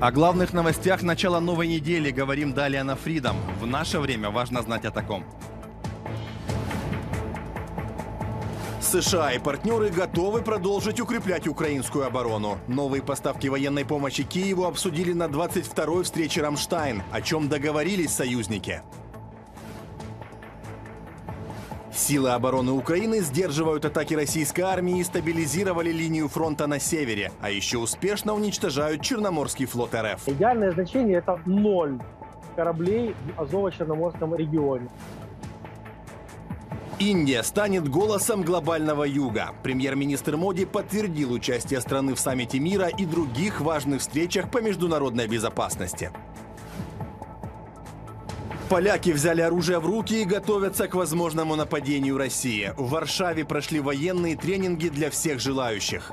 О главных новостях начала новой недели говорим далее на Freedom. В наше время важно знать о таком. США и партнеры готовы продолжить укреплять украинскую оборону. Новые поставки военной помощи Киеву обсудили на 22-й встрече «Рамштайн», о чем договорились союзники. Силы обороны Украины сдерживают атаки российской армии и стабилизировали линию фронта на севере, а еще успешно уничтожают Черноморский флот РФ. Идеальное значение – это ноль кораблей в Азово-Черноморском регионе. Индия станет голосом глобального юга. Премьер-министр Моди подтвердил участие страны в саммите мира и других важных встречах по международной безопасности. Поляки взяли оружие в руки и готовятся к возможному нападению России. В Варшаве прошли военные тренинги для всех желающих.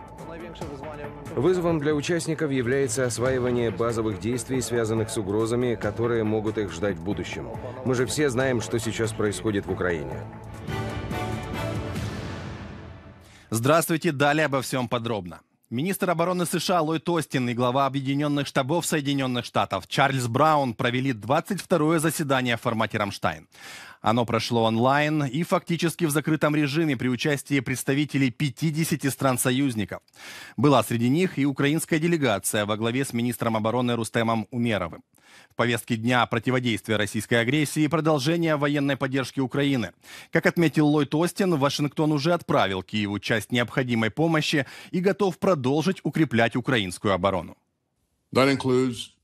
Вызовом для участников является осваивание базовых действий, связанных с угрозами, которые могут их ждать в будущем. Мы же все знаем, что сейчас происходит в Украине. Здравствуйте, далее обо всем подробно. Министр обороны США Ллойд Остин и глава Объединенных штабов Соединенных Штатов Чарльз Браун провели 22-е заседание в формате «Рамштайн». Оно прошло онлайн и фактически в закрытом режиме при участии представителей 50 стран-союзников. Была среди них и украинская делегация во главе с министром обороны Рустемом Умеровым. В повестке дня противодействия российской агрессии и продолжение военной поддержки Украины. Как отметил Ллойд Остин, Вашингтон уже отправил Киеву часть необходимой помощи и готов продолжить укреплять украинскую оборону. That includes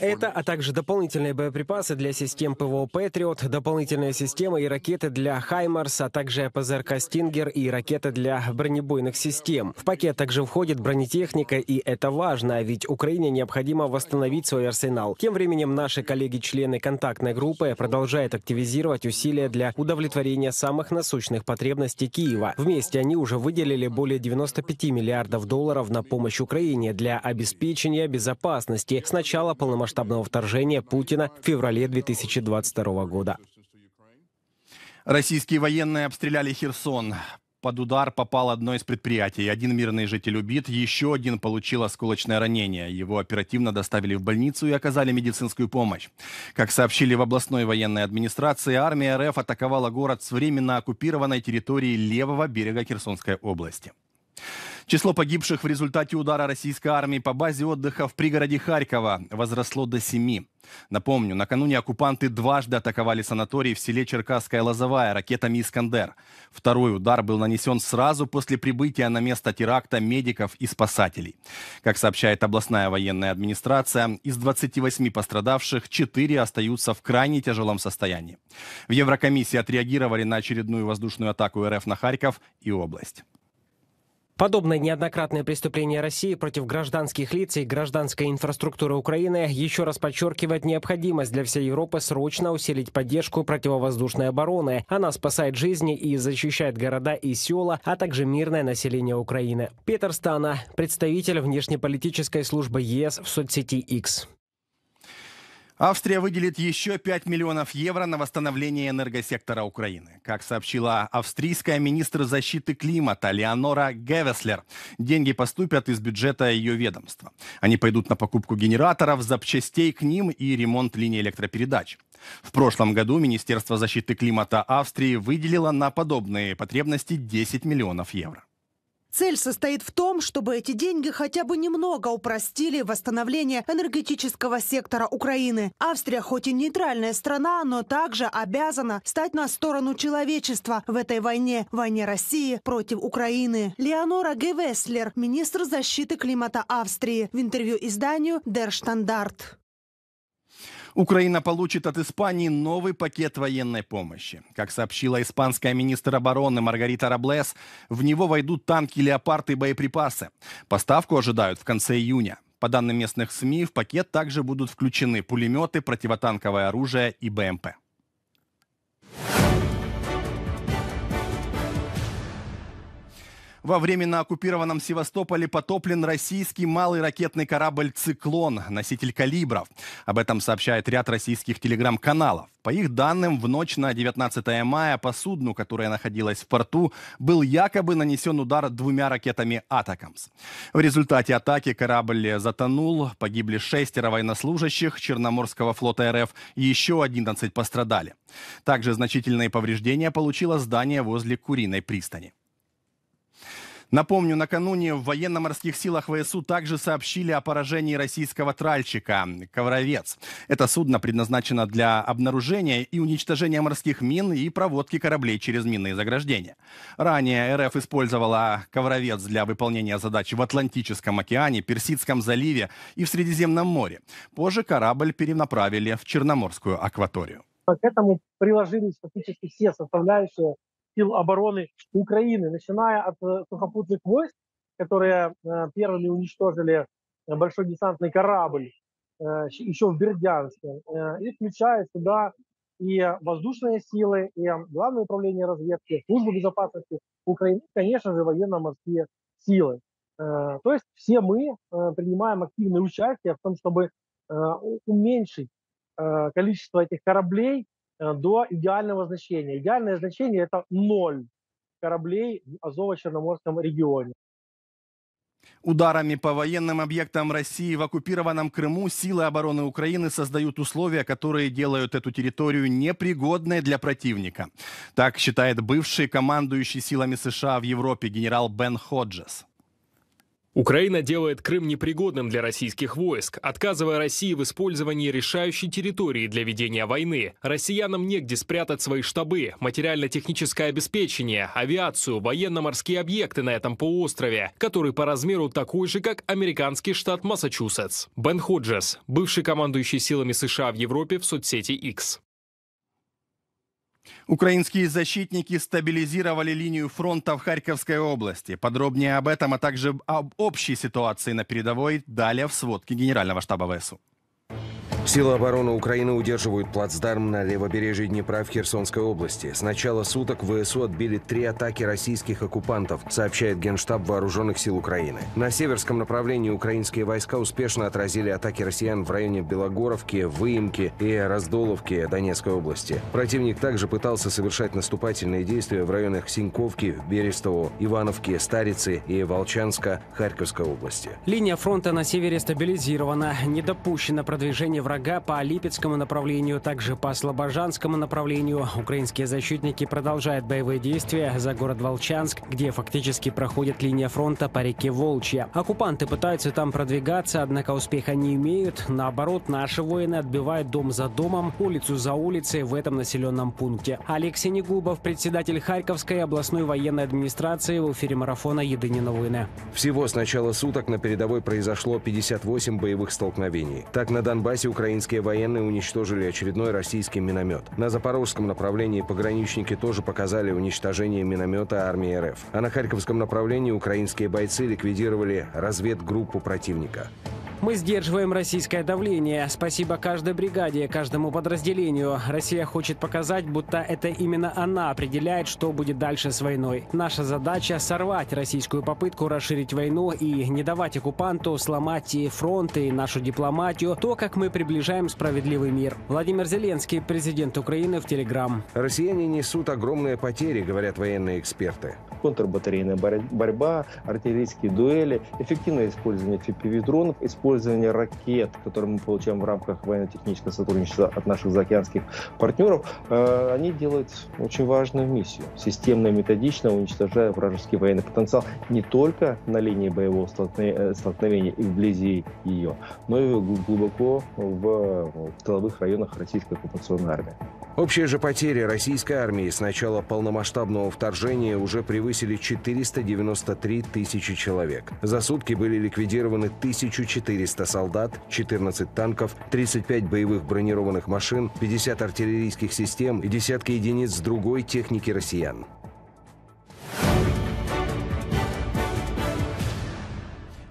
это, а также дополнительные боеприпасы для систем ПВО «Патриот», дополнительные системы и ракеты для «Хаймарс», а также ПЗРК «Стингер» и ракеты для бронебойных систем. В пакет также входит бронетехника, и это важно, ведь Украине необходимо восстановить свой арсенал. Тем временем наши коллеги-члены контактной группы продолжают активизировать усилия для удовлетворения самых насущных потребностей Киева. Вместе они уже выделили более 95 миллиардов долларов на помощь Украине для обеспечения безопасности области с начала полномасштабного вторжения Путина в феврале 2022 года. Российские военные обстреляли Херсон. Под удар попало одно из предприятий. Один мирный житель убит, еще один получил осколочное ранение. Его оперативно доставили в больницу и оказали медицинскую помощь. Как сообщили в областной военной администрации, армия РФ атаковала город с временно оккупированной территории левого берега Херсонской области. Число погибших в результате удара российской армии по базе отдыха в пригороде Харькова возросло до семи. Напомню, накануне оккупанты дважды атаковали санаторий в селе Черкасская Лозовая ракетами «Искандер». Второй удар был нанесен сразу после прибытия на место теракта медиков и спасателей. Как сообщает областная военная администрация, из 28 пострадавших 4 остаются в крайне тяжелом состоянии. В Еврокомиссии отреагировали на очередную воздушную атаку РФ на Харьков и область. Подобное неоднократное преступление России против гражданских лиц и гражданской инфраструктуры Украины еще раз подчеркивает необходимость для всей Европы срочно усилить поддержку противовоздушной обороны. Она спасает жизни и защищает города и села, а также мирное население Украины. Петер Стана, представитель внешнеполитической службы ЕС в соцсети X. Австрия выделит еще 5 миллионов евро на восстановление энергосектора Украины. Как сообщила австрийская министр защиты климата Леонора Гевеслер, деньги поступят из бюджета ее ведомства. Они пойдут на покупку генераторов, запчастей к ним и ремонт линий электропередач. В прошлом году Министерство защиты климата Австрии выделило на подобные потребности 10 миллионов евро. Цель состоит в том, чтобы эти деньги хотя бы немного упростили восстановление энергетического сектора Украины. Австрия хоть и нейтральная страна, но также обязана стать на сторону человечества в этой войне, войне России против Украины. Леонора Гевеслер, министр защиты климата Австрии, в интервью изданию «Der Standard». Украина получит от Испании новый пакет военной помощи. Как сообщила испанская министр обороны Маргарита Раблес, в него войдут танки «Леопард» и боеприпасы. Поставку ожидают в конце июня. По данным местных СМИ, в пакет также будут включены пулеметы, противотанковое оружие и БМП. Во временно оккупированном Севастополе потоплен российский малый ракетный корабль «Циклон», носитель калибров. Об этом сообщает ряд российских телеграм-каналов. По их данным, в ночь на 19 мая по судну, которое находилось в порту, был якобы нанесен удар двумя ракетами «Атакамс». В результате атаки корабль затонул, погибли шестеро военнослужащих Черноморского флота РФ и еще 11 пострадали. Также значительные повреждения получило здание возле Куриной пристани. Напомню, накануне в военно-морских силах ВСУ также сообщили о поражении российского тральщика «Ковровец». Это судно предназначено для обнаружения и уничтожения морских мин и проводки кораблей через минные заграждения. Ранее РФ использовала «Ковровец» для выполнения задач в Атлантическом океане, Персидском заливе и в Средиземном море. Позже корабль перенаправили в Черноморскую акваторию. К этому приложились фактически все составляющие сил обороны Украины, начиная от э, сухопутных войск, которые э, первыми уничтожили э, большой десантный корабль еще в Бердянске, и включая сюда и воздушные силы, и Главное управление разведки, службу безопасности Украины, конечно же, военно-морские силы. То есть все мы принимаем активное участие в том, чтобы уменьшить количество этих кораблей, Э, до идеального значения. Идеальное значение – это ноль кораблей в Азово-Черноморском регионе. Ударами по военным объектам России в оккупированном Крыму силы обороны Украины создают условия, которые делают эту территорию непригодной для противника. Так считает бывший командующий силами США в Европе генерал Бен Ходжес. Украина делает Крым непригодным для российских войск, отказывая России в использовании решающей территории для ведения войны. Россиянам негде спрятать свои штабы, материально-техническое обеспечение, авиацию, военно-морские объекты на этом полуострове, который по размеру такой же, как американский штат Массачусетс. Бен Ходжес, бывший командующий силами США в Европе в соцсети X. Украинские защитники стабилизировали линию фронта в Харьковской области. Подробнее об этом, а также об общей ситуации на передовой далее в сводке Генерального штаба ВСУ. Силы обороны Украины удерживают плацдарм на левобережье Днепра в Херсонской области. С начала суток ВСУ отбили три атаки российских оккупантов, сообщает Генштаб Вооруженных сил Украины. На северском направлении украинские войска успешно отразили атаки россиян в районе Белогоровки, Выемки и Раздоловки Донецкой области. Противник также пытался совершать наступательные действия в районах Синьковки, Берестово, Ивановки, Старицы и Волчанска Харьковской области. Линия фронта на севере стабилизирована. Не допущено продвижение врага врага по Липецкому направлению, также по Слобожанскому направлению. Украинские защитники продолжают боевые действия за город Волчанск, где фактически проходит линия фронта по реке Волчья. Оккупанты пытаются там продвигаться, однако успеха не имеют. Наоборот, наши воины отбивают дом за домом, улицу за улицей в этом населенном пункте. Алексей Негубов, председатель Харьковской областной военной администрации в эфире марафона «Единые новины». Всего с начала суток на передовой произошло 58 боевых столкновений. Так, на Донбассе Украина Украинские военные уничтожили очередной российский миномет. На запорожском направлении пограничники тоже показали уничтожение миномета армии РФ. А на харьковском направлении украинские бойцы ликвидировали разведгруппу противника. Мы сдерживаем российское давление. Спасибо каждой бригаде, каждому подразделению. Россия хочет показать, будто это именно она определяет, что будет дальше с войной. Наша задача – сорвать российскую попытку расширить войну и не давать оккупанту сломать и фронт, и нашу дипломатию, то, как мы приближаем справедливый мир. Владимир Зеленский, президент Украины, в Телеграм. Россияне несут огромные потери, говорят военные эксперты. Контрбатарейная борьба, артиллерийские дуэли, эффективное использование FPV-дронов, использование использования ракет, которые мы получаем в рамках военно-технического сотрудничества от наших заокеанских партнеров, э, они делают очень важную миссию. Системно и методично уничтожая вражеский военный потенциал не только на линии боевого э, столкновения и вблизи ее, но и глубоко в тыловых районах российской оккупационной армии. Общие же потери российской армии с начала полномасштабного вторжения уже превысили 493 тысячи человек. За сутки были ликвидированы 1400 400 солдат, 14 танков, 35 боевых бронированных машин, 50 артиллерийских систем и десятки единиц другой техники россиян.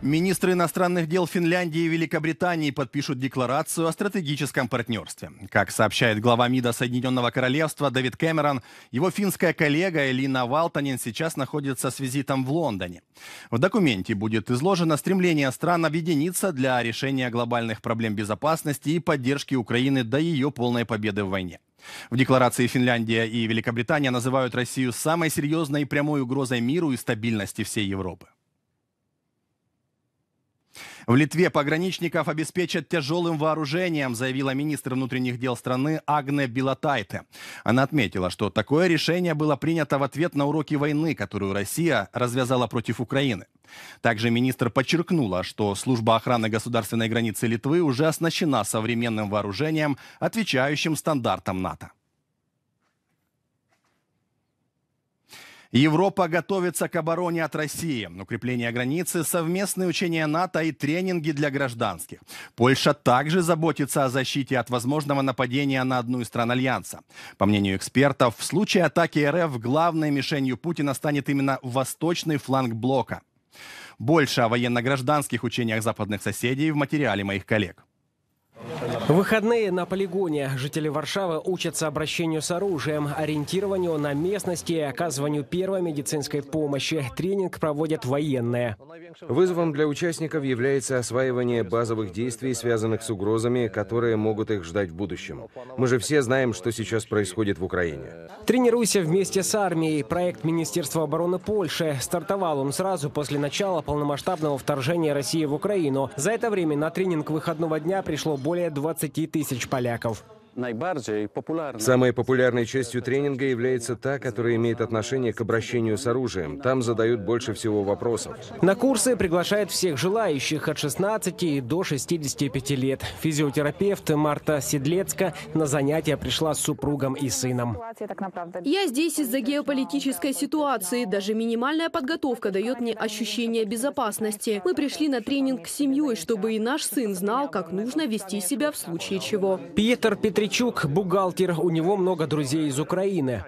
Министры иностранных дел Финляндии и Великобритании подпишут декларацию о стратегическом партнерстве. Как сообщает глава МИДа Соединенного Королевства Дэвид Кэмерон, его финская коллега Элина Валтанин сейчас находится с визитом в Лондоне. В документе будет изложено стремление стран объединиться для решения глобальных проблем безопасности и поддержки Украины до ее полной победы в войне. В декларации Финляндия и Великобритания называют Россию самой серьезной и прямой угрозой миру и стабильности всей Европы. В Литве пограничников обеспечат тяжелым вооружением, заявила министр внутренних дел страны Агне Билатайте. Она отметила, что такое решение было принято в ответ на уроки войны, которую Россия развязала против Украины. Также министр подчеркнула, что служба охраны государственной границы Литвы уже оснащена современным вооружением, отвечающим стандартам НАТО. Европа готовится к обороне от России. Укрепление границы, совместные учения НАТО и тренинги для гражданских. Польша также заботится о защите от возможного нападения на одну из стран Альянса. По мнению экспертов, в случае атаки РФ главной мишенью Путина станет именно восточный фланг блока. Больше о военно-гражданских учениях западных соседей в материале моих коллег. В выходные на полигоне жители Варшавы учатся обращению с оружием, ориентированию на местности и оказыванию первой медицинской помощи. Тренинг проводят военные. Вызовом для участников является осваивание базовых действий, связанных с угрозами, которые могут их ждать в будущем. Мы же все знаем, что сейчас происходит в Украине. Тренируйся вместе с армией. Проект Министерства обороны Польши. Стартовал он сразу после начала полномасштабного вторжения России в Украину. За это время на тренинг выходного дня пришло более 20 тысяч поляков. Самой популярной частью тренинга является та, которая имеет отношение к обращению с оружием. Там задают больше всего вопросов. На курсы приглашают всех желающих от 16 до 65 лет. Физиотерапевт Марта Седлецка на занятия пришла с супругом и сыном. Я здесь из-за геополитической ситуации. Даже минимальная подготовка дает мне ощущение безопасности. Мы пришли на тренинг с семьей, чтобы и наш сын знал, как нужно вести себя в случае чего. Пьетер Петри Гречук – бухгалтер, у него много друзей из Украины.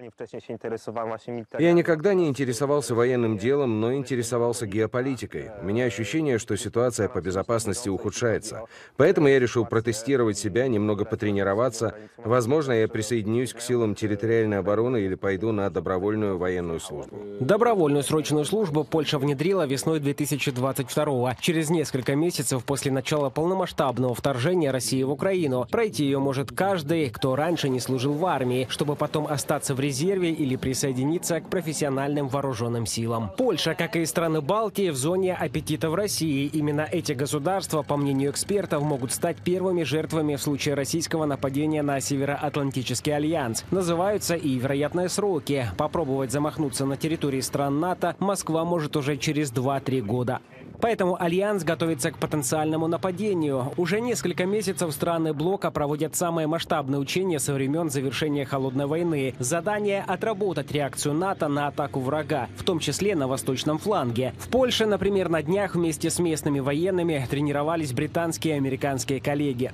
Я никогда не интересовался военным делом, но интересовался геополитикой. У меня ощущение, что ситуация по безопасности ухудшается. Поэтому я решил протестировать себя, немного потренироваться. Возможно, я присоединюсь к силам территориальной обороны или пойду на добровольную военную службу. Добровольную срочную службу Польша внедрила весной 2022 -го. Через несколько месяцев после начала полномасштабного вторжения России в Украину пройти ее может каждый каждый, кто раньше не служил в армии, чтобы потом остаться в резерве или присоединиться к профессиональным вооруженным силам. Польша, как и страны Балтии, в зоне аппетита в России. Именно эти государства, по мнению экспертов, могут стать первыми жертвами в случае российского нападения на Североатлантический альянс. Называются и вероятные сроки. Попробовать замахнуться на территории стран НАТО Москва может уже через 2-3 года. Поэтому Альянс готовится к потенциальному нападению. Уже несколько месяцев страны блока проводят самые масштабные учения со времен завершения Холодной войны. Задание – отработать реакцию НАТО на атаку врага, в том числе на восточном фланге. В Польше, например, на днях вместе с местными военными тренировались британские и американские коллеги.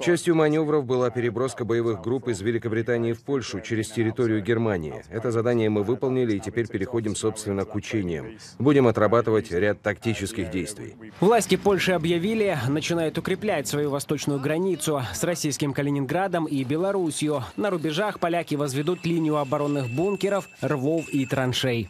Частью маневров была переброска боевых групп из Великобритании в Польшу через территорию Германии. Это задание мы выполнили и теперь переходим, собственно, к учениям. Будем отрабатывать разрабатывать ряд тактических действий. Власти Польши объявили, начинают укреплять свою восточную границу с российским Калининградом и Белоруссию. На рубежах поляки возведут линию оборонных бункеров, рвов и траншей.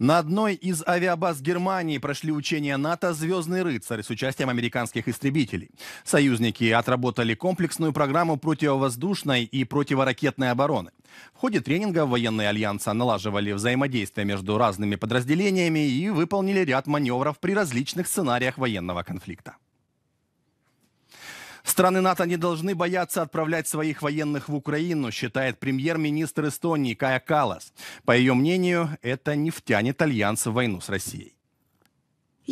На одной из авиабаз Германии прошли учения НАТО «Звездный рыцарь» с участием американских истребителей. Союзники отработали комплексную программу противовоздушной и противоракетной обороны. В ходе тренинга военные альянса налаживали взаимодействие между разными подразделениями и выполнили ряд маневров при различных сценариях военного конфликта. Страны НАТО не должны бояться отправлять своих военных в Украину, считает премьер-министр Эстонии Кая Калас. По ее мнению, это не втянет Альянс в войну с Россией.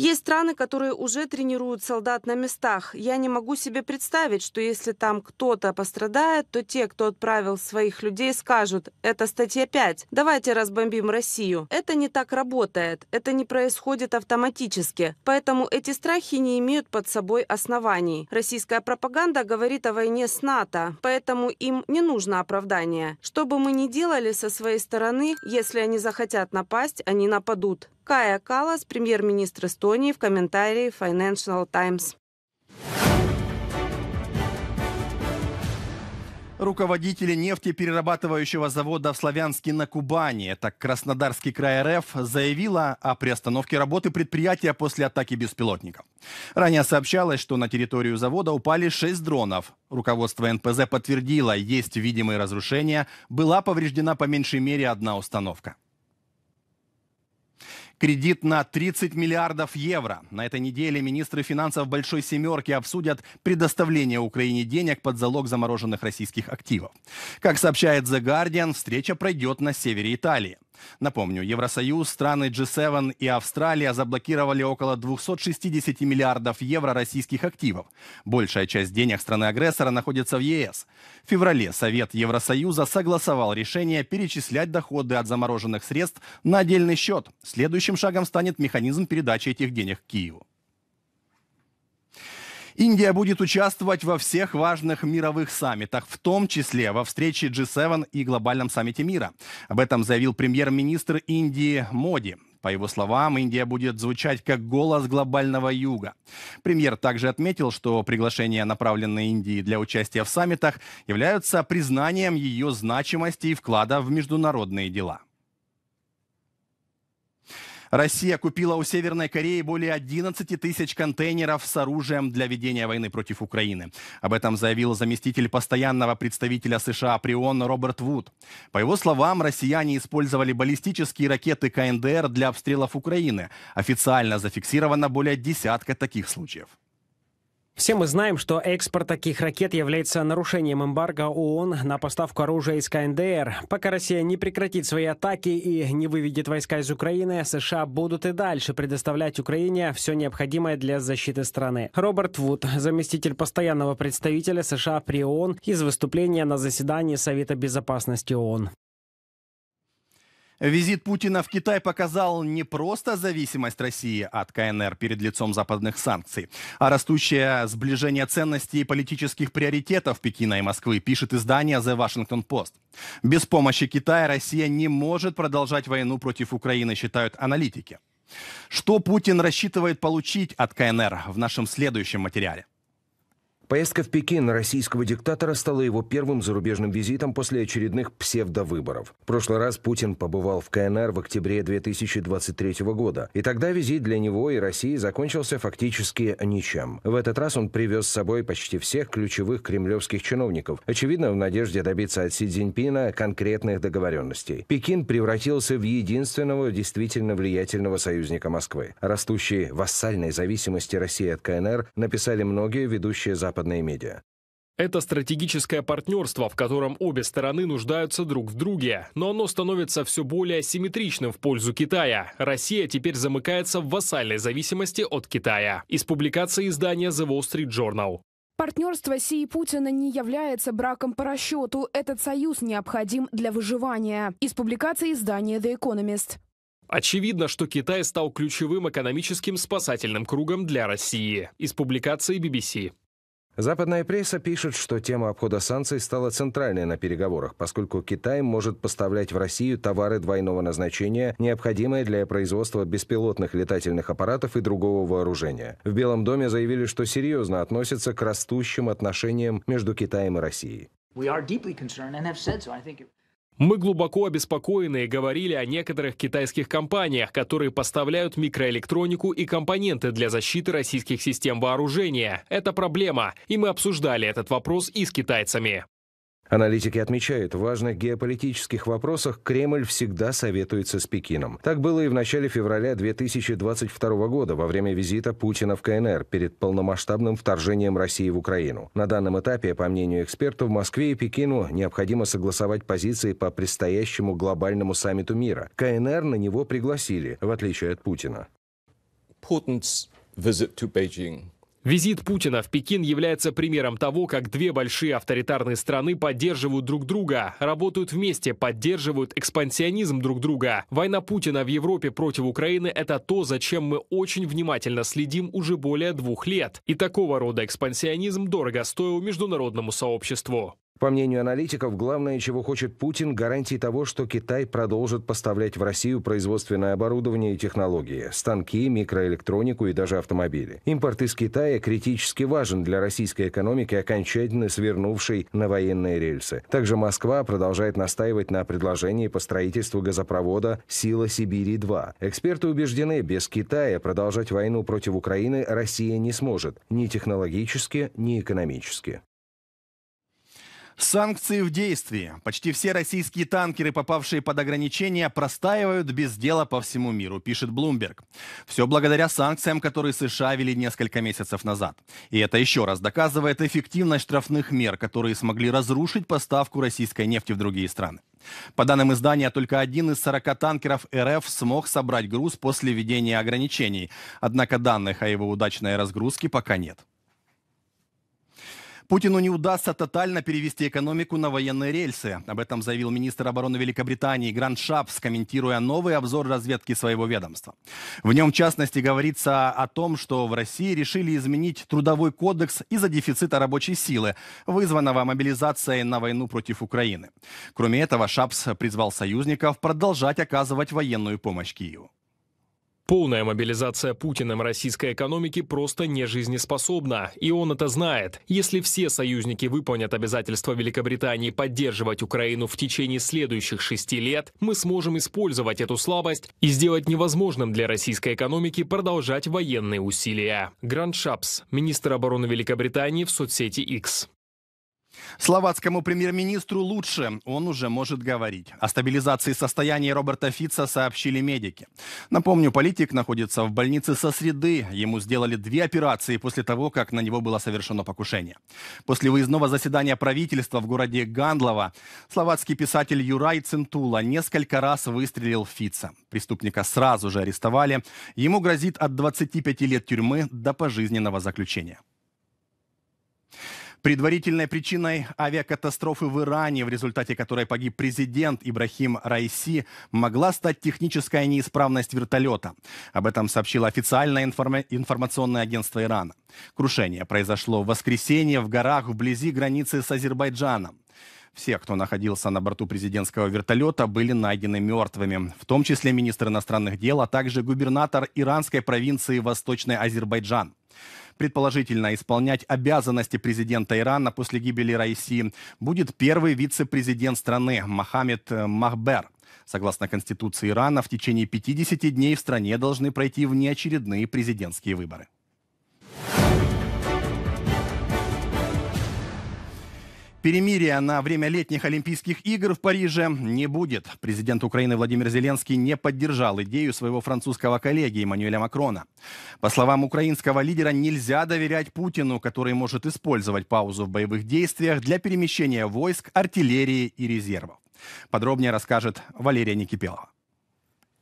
Есть страны, которые уже тренируют солдат на местах. Я не могу себе представить, что если там кто-то пострадает, то те, кто отправил своих людей, скажут «это статья 5, давайте разбомбим Россию». Это не так работает, это не происходит автоматически. Поэтому эти страхи не имеют под собой оснований. Российская пропаганда говорит о войне с НАТО, поэтому им не нужно оправдание. Что бы мы ни делали со своей стороны, если они захотят напасть, они нападут. Кая Калас, премьер-министр Эстонии, в комментарии Financial Times. Руководители нефтеперерабатывающего завода в Славянске на Кубани, это Краснодарский край РФ, заявила о приостановке работы предприятия после атаки беспилотников. Ранее сообщалось, что на территорию завода упали шесть дронов. Руководство НПЗ подтвердило, есть видимые разрушения, была повреждена по меньшей мере одна установка кредит на 30 миллиардов евро. На этой неделе министры финансов Большой Семерки обсудят предоставление Украине денег под залог замороженных российских активов. Как сообщает The Guardian, встреча пройдет на севере Италии. Напомню, Евросоюз, страны G7 и Австралия заблокировали около 260 миллиардов евро российских активов. Большая часть денег страны-агрессора находится в ЕС. В феврале Совет Евросоюза согласовал решение перечислять доходы от замороженных средств на отдельный счет. Следующим шагом станет механизм передачи этих денег Киеву. Индия будет участвовать во всех важных мировых саммитах, в том числе во встрече G7 и глобальном саммите мира. Об этом заявил премьер-министр Индии Моди. По его словам, Индия будет звучать как голос глобального юга. Премьер также отметил, что приглашения, направленные Индии для участия в саммитах, являются признанием ее значимости и вклада в международные дела. Россия купила у Северной Кореи более 11 тысяч контейнеров с оружием для ведения войны против Украины. Об этом заявил заместитель постоянного представителя США при ООН Роберт Вуд. По его словам, россияне использовали баллистические ракеты КНДР для обстрелов Украины. Официально зафиксировано более десятка таких случаев. Все мы знаем, что экспорт таких ракет является нарушением эмбарго ООН на поставку оружия из КНДР. Пока Россия не прекратит свои атаки и не выведет войска из Украины, США будут и дальше предоставлять Украине все необходимое для защиты страны. Роберт Вуд, заместитель постоянного представителя США при ООН из выступления на заседании Совета Безопасности ООН. Визит Путина в Китай показал не просто зависимость России от КНР перед лицом западных санкций, а растущее сближение ценностей и политических приоритетов Пекина и Москвы, пишет издание The Washington Post. Без помощи Китая Россия не может продолжать войну против Украины, считают аналитики. Что Путин рассчитывает получить от КНР в нашем следующем материале? Поездка в Пекин российского диктатора стала его первым зарубежным визитом после очередных псевдовыборов. В прошлый раз Путин побывал в КНР в октябре 2023 года, и тогда визит для него и России закончился фактически ничем. В этот раз он привез с собой почти всех ключевых кремлевских чиновников, очевидно, в надежде добиться от Си Цзиньпина конкретных договоренностей. Пекин превратился в единственного действительно влиятельного союзника Москвы. Растущие вассальной зависимости России от КНР написали многие ведущие западные западные медиа. Это стратегическое партнерство, в котором обе стороны нуждаются друг в друге, но оно становится все более асимметричным в пользу Китая. Россия теперь замыкается в вассальной зависимости от Китая. Из публикации издания The Wall Street Journal. Партнерство Си и Путина не является браком по расчету. Этот союз необходим для выживания. Из публикации издания The Economist. Очевидно, что Китай стал ключевым экономическим спасательным кругом для России. Из публикации BBC. Западная пресса пишет, что тема обхода санкций стала центральной на переговорах, поскольку Китай может поставлять в Россию товары двойного назначения, необходимые для производства беспилотных летательных аппаратов и другого вооружения. В Белом доме заявили, что серьезно относятся к растущим отношениям между Китаем и Россией. Мы глубоко обеспокоены и говорили о некоторых китайских компаниях, которые поставляют микроэлектронику и компоненты для защиты российских систем вооружения. Это проблема, и мы обсуждали этот вопрос и с китайцами. Аналитики отмечают, в важных геополитических вопросах Кремль всегда советуется с Пекином. Так было и в начале февраля 2022 года во время визита Путина в КНР перед полномасштабным вторжением России в Украину. На данном этапе, по мнению экспертов, Москве и Пекину необходимо согласовать позиции по предстоящему глобальному саммиту мира. КНР на него пригласили, в отличие от Путина. Путин's visit to Beijing Визит Путина в Пекин является примером того, как две большие авторитарные страны поддерживают друг друга, работают вместе, поддерживают экспансионизм друг друга. Война Путина в Европе против Украины – это то, за чем мы очень внимательно следим уже более двух лет. И такого рода экспансионизм дорого стоил международному сообществу. По мнению аналитиков, главное, чего хочет Путин, гарантии того, что Китай продолжит поставлять в Россию производственное оборудование и технологии, станки, микроэлектронику и даже автомобили. Импорт из Китая критически важен для российской экономики, окончательно свернувшей на военные рельсы. Также Москва продолжает настаивать на предложении по строительству газопровода «Сила Сибири-2». Эксперты убеждены, без Китая продолжать войну против Украины Россия не сможет ни технологически, ни экономически. Санкции в действии. Почти все российские танкеры, попавшие под ограничения, простаивают без дела по всему миру, пишет Bloomberg. Все благодаря санкциям, которые США вели несколько месяцев назад. И это еще раз доказывает эффективность штрафных мер, которые смогли разрушить поставку российской нефти в другие страны. По данным издания, только один из 40 танкеров РФ смог собрать груз после введения ограничений. Однако данных о его удачной разгрузке пока нет. Путину не удастся тотально перевести экономику на военные рельсы. Об этом заявил министр обороны Великобритании Гранд Шапс, комментируя новый обзор разведки своего ведомства. В нем, в частности, говорится о том, что в России решили изменить трудовой кодекс из-за дефицита рабочей силы, вызванного мобилизацией на войну против Украины. Кроме этого, Шапс призвал союзников продолжать оказывать военную помощь Киеву. Полная мобилизация Путиным российской экономики просто не жизнеспособна, и он это знает. Если все союзники выполнят обязательства Великобритании поддерживать Украину в течение следующих шести лет, мы сможем использовать эту слабость и сделать невозможным для российской экономики продолжать военные усилия. Гранд Шапс, министр обороны Великобритании в соцсети X. Словацкому премьер-министру лучше, он уже может говорить. О стабилизации состояния Роберта Фица сообщили медики. Напомню, политик находится в больнице со среды. Ему сделали две операции после того, как на него было совершено покушение. После выездного заседания правительства в городе Гандлова словацкий писатель Юрай Центула несколько раз выстрелил в Фица. Преступника сразу же арестовали. Ему грозит от 25 лет тюрьмы до пожизненного заключения. Предварительной причиной авиакатастрофы в Иране, в результате которой погиб президент Ибрахим Райси, могла стать техническая неисправность вертолета. Об этом сообщило официальное информа- информационное агентство Ирана. Крушение произошло в воскресенье в горах вблизи границы с Азербайджаном. Все, кто находился на борту президентского вертолета, были найдены мертвыми, в том числе министр иностранных дел, а также губернатор иранской провинции Восточный Азербайджан. Предположительно, исполнять обязанности президента Ирана после гибели Райси будет первый вице-президент страны Мохаммед э, Махбер. Согласно Конституции Ирана, в течение 50 дней в стране должны пройти внеочередные президентские выборы. Перемирия на время летних Олимпийских игр в Париже не будет. Президент Украины Владимир Зеленский не поддержал идею своего французского коллеги Эммануэля Макрона. По словам украинского лидера, нельзя доверять Путину, который может использовать паузу в боевых действиях для перемещения войск, артиллерии и резервов. Подробнее расскажет Валерия Никипелова.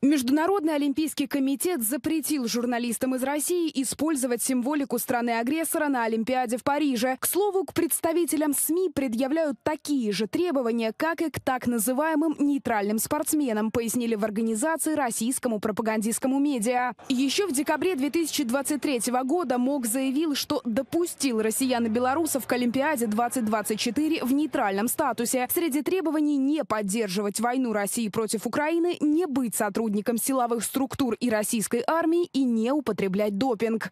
Международный олимпийский комитет запретил журналистам из России использовать символику страны-агрессора на Олимпиаде в Париже. К слову, к представителям СМИ предъявляют такие же требования, как и к так называемым нейтральным спортсменам, пояснили в организации российскому пропагандистскому медиа. Еще в декабре 2023 года МОК заявил, что допустил россиян и белорусов к Олимпиаде 2024 в нейтральном статусе. Среди требований не поддерживать войну России против Украины, не быть сотрудником сотрудникам силовых структур и российской армии и не употреблять допинг.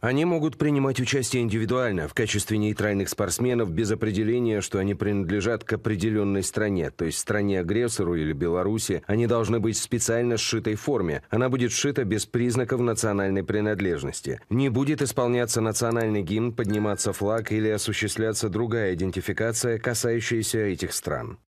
Они могут принимать участие индивидуально, в качестве нейтральных спортсменов, без определения, что они принадлежат к определенной стране, то есть стране-агрессору или Беларуси. Они должны быть в специально сшитой форме. Она будет сшита без признаков национальной принадлежности. Не будет исполняться национальный гимн, подниматься флаг или осуществляться другая идентификация, касающаяся этих стран.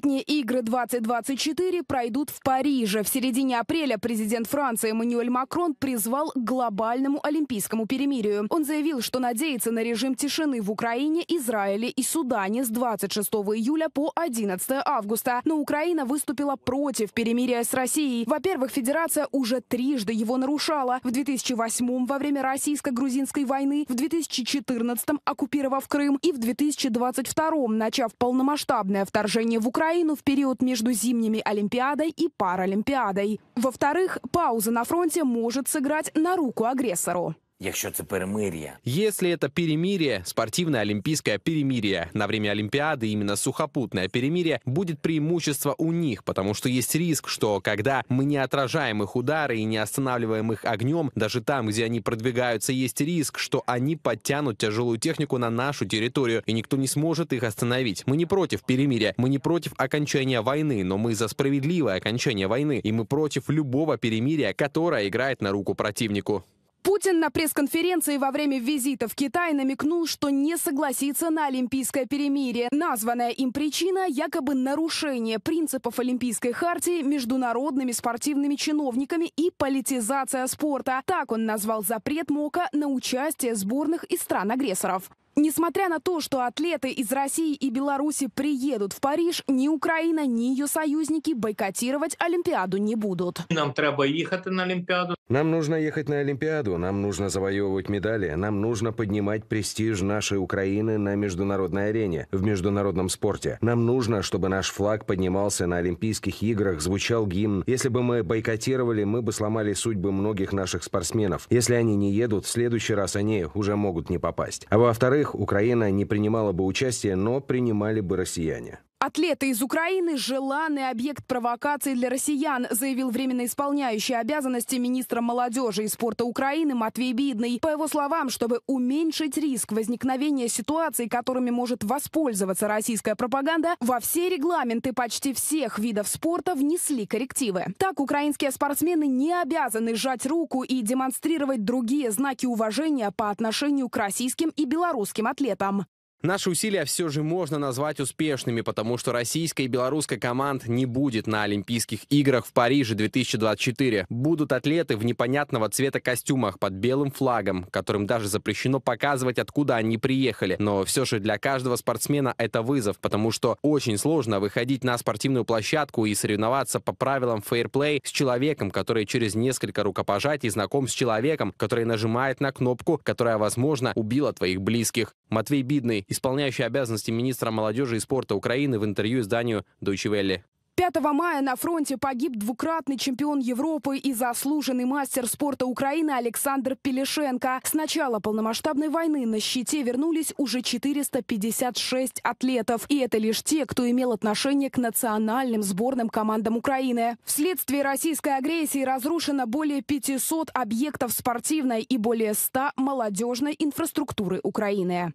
Летние игры 2024 пройдут в Париже. В середине апреля президент Франции Эммануэль Макрон призвал к глобальному олимпийскому перемирию. Он заявил, что надеется на режим тишины в Украине, Израиле и Судане с 26 июля по 11 августа. Но Украина выступила против перемирия с Россией. Во-первых, Федерация уже трижды его нарушала. В 2008 во время российско-грузинской войны, в 2014 оккупировав Крым и в 2022 начав полномасштабное вторжение в Украину Украину в период между зимними Олимпиадой и Паралимпиадой. Во-вторых, пауза на фронте может сыграть на руку агрессору. Якщо це перемирие. Если это перемирие, спортивное олимпийское перемирие на время Олимпиады, именно сухопутное перемирие, будет преимущество у них, потому что есть риск, что когда мы не отражаем их удары и не останавливаем их огнем, даже там, где они продвигаются, есть риск, что они подтянут тяжелую технику на нашу территорию, и никто не сможет их остановить. Мы не против перемирия, мы не против окончания войны, но мы за справедливое окончание войны, и мы против любого перемирия, которое играет на руку противнику. Путин на пресс-конференции во время визита в Китай намекнул, что не согласится на олимпийское перемирие. Названная им причина – якобы нарушение принципов Олимпийской хартии международными спортивными чиновниками и политизация спорта. Так он назвал запрет МОКа на участие сборных из стран-агрессоров. Несмотря на то, что атлеты из России и Беларуси приедут в Париж, ни Украина, ни ее союзники бойкотировать Олимпиаду не будут. Нам треба ехать на Олимпиаду. Нам нужно ехать на Олимпиаду, нам нужно завоевывать медали, нам нужно поднимать престиж нашей Украины на международной арене, в международном спорте. Нам нужно, чтобы наш флаг поднимался на Олимпийских играх, звучал гимн. Если бы мы бойкотировали, мы бы сломали судьбы многих наших спортсменов. Если они не едут, в следующий раз они уже могут не попасть. А во-вторых, во Украина не принимала бы участие, но принимали бы россияне. Атлеты из Украины – желанный объект провокаций для россиян, заявил временно исполняющий обязанности министра молодежи и спорта Украины Матвей Бидный. По его словам, чтобы уменьшить риск возникновения ситуаций, которыми может воспользоваться российская пропаганда, во все регламенты почти всех видов спорта внесли коррективы. Так, украинские спортсмены не обязаны сжать руку и демонстрировать другие знаки уважения по отношению к российским и белорусским атлетам. Наши усилия все же можно назвать успешными, потому что российская и белорусская команд не будет на Олимпийских играх в Париже 2024. Будут атлеты в непонятного цвета костюмах под белым флагом, которым даже запрещено показывать, откуда они приехали. Но все же для каждого спортсмена это вызов, потому что очень сложно выходить на спортивную площадку и соревноваться по правилам фейерплей с человеком, который через несколько рукопожатий знаком с человеком, который нажимает на кнопку, которая, возможно, убила твоих близких. Матвей Бидный, исполняющий обязанности министра молодежи и спорта Украины в интервью изданию Deutsche Welle. 5 мая на фронте погиб двукратный чемпион Европы и заслуженный мастер спорта Украины Александр Пелешенко. С начала полномасштабной войны на щите вернулись уже 456 атлетов. И это лишь те, кто имел отношение к национальным сборным командам Украины. Вследствие российской агрессии разрушено более 500 объектов спортивной и более 100 молодежной инфраструктуры Украины.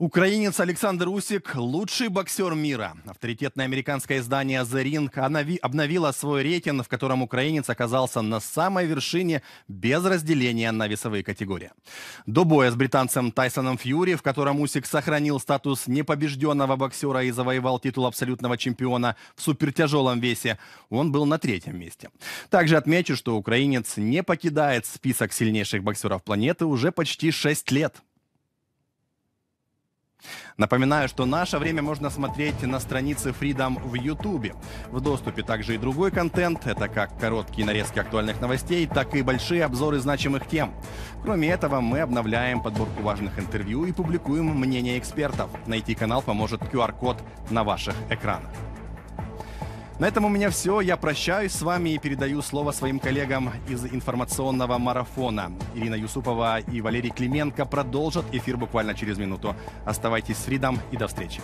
Украинец Александр Усик – лучший боксер мира. Авторитетное американское издание The Ring обновило свой рейтинг, в котором украинец оказался на самой вершине без разделения на весовые категории. До боя с британцем Тайсоном Фьюри, в котором Усик сохранил статус непобежденного боксера и завоевал титул абсолютного чемпиона в супертяжелом весе, он был на третьем месте. Также отмечу, что украинец не покидает список сильнейших боксеров планеты уже почти 6 лет. Напоминаю, что наше время можно смотреть на странице Freedom в YouTube. В доступе также и другой контент. Это как короткие нарезки актуальных новостей, так и большие обзоры значимых тем. Кроме этого, мы обновляем подборку важных интервью и публикуем мнение экспертов. Найти канал поможет QR-код на ваших экранах. На этом у меня все. Я прощаюсь с вами и передаю слово своим коллегам из информационного марафона. Ирина Юсупова и Валерий Клименко продолжат эфир буквально через минуту. Оставайтесь с Фридом и до встречи.